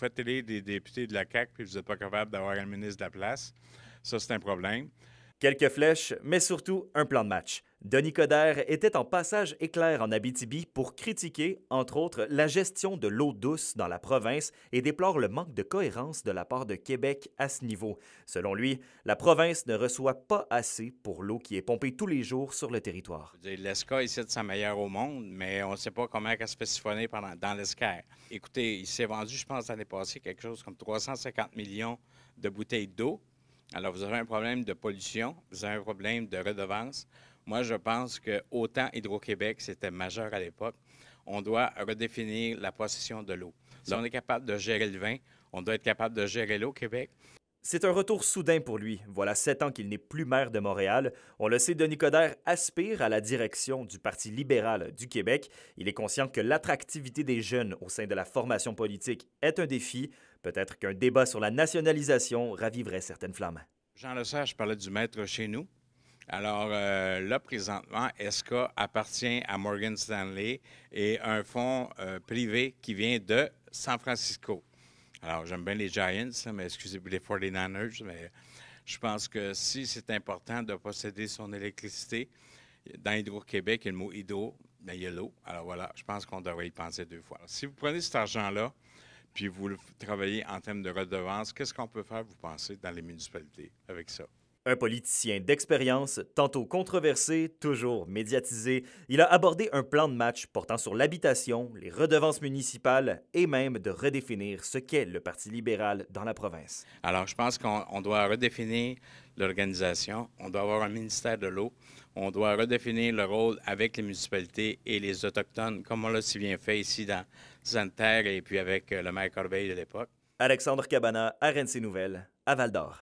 faites élire des députés de la CAQ puis vous n'êtes pas capable d'avoir un ministre de la place. Ça, c'est un problème. Quelques flèches, mais surtout un plan de match. Denis Coderre était en passage éclair en Abitibi pour critiquer, entre autres, la gestion de l'eau douce dans la province et déplore le manque de cohérence de la part de Québec à ce niveau. Selon lui, la province ne reçoit pas assez pour l'eau qui est pompée tous les jours sur le territoire. L'ESCA, ici, de sa meilleure au monde, mais on ne sait pas comment elle se fait siphonner pendant, dans l'ESCA. Écoutez, il s'est vendu, je pense, l'année passée, quelque chose comme 350 millions de bouteilles d'eau alors, vous avez un problème de pollution, vous avez un problème de redevance. Moi, je pense que autant Hydro-Québec, c'était majeur à l'époque, on doit redéfinir la possession de l'eau. Si on est capable de gérer le vin, on doit être capable de gérer l'eau au Québec. C'est un retour soudain pour lui. Voilà sept ans qu'il n'est plus maire de Montréal. On le sait, Denis Coderre aspire à la direction du Parti libéral du Québec. Il est conscient que l'attractivité des jeunes au sein de la formation politique est un défi. Peut-être qu'un débat sur la nationalisation raviverait certaines flammes. Jean je parlait du maître chez nous. Alors euh, là, présentement, SK appartient à Morgan Stanley et un fonds euh, privé qui vient de San Francisco. Alors, j'aime bien les Giants, mais excusez-moi, les 49ers, mais je pense que si c'est important de posséder son électricité, dans Hydro-Québec, il y a le mot hydro, mais il y a l'eau. Alors voilà, je pense qu'on devrait y penser deux fois. si vous prenez cet argent-là, puis vous le travaillez en termes de redevances, qu'est-ce qu'on peut faire, vous pensez, dans les municipalités avec ça? Un politicien d'expérience, tantôt controversé, toujours médiatisé, il a abordé un plan de match portant sur l'habitation, les redevances municipales et même de redéfinir ce qu'est le Parti libéral dans la province. Alors, je pense qu'on doit redéfinir l'organisation, on doit avoir un ministère de l'eau, on doit redéfinir le rôle avec les municipalités et les Autochtones, comme on l'a si bien fait ici dans terre et puis avec euh, le maire Corbeil de l'époque. Alexandre Cabana, RNC Nouvelles, à Val d'Or.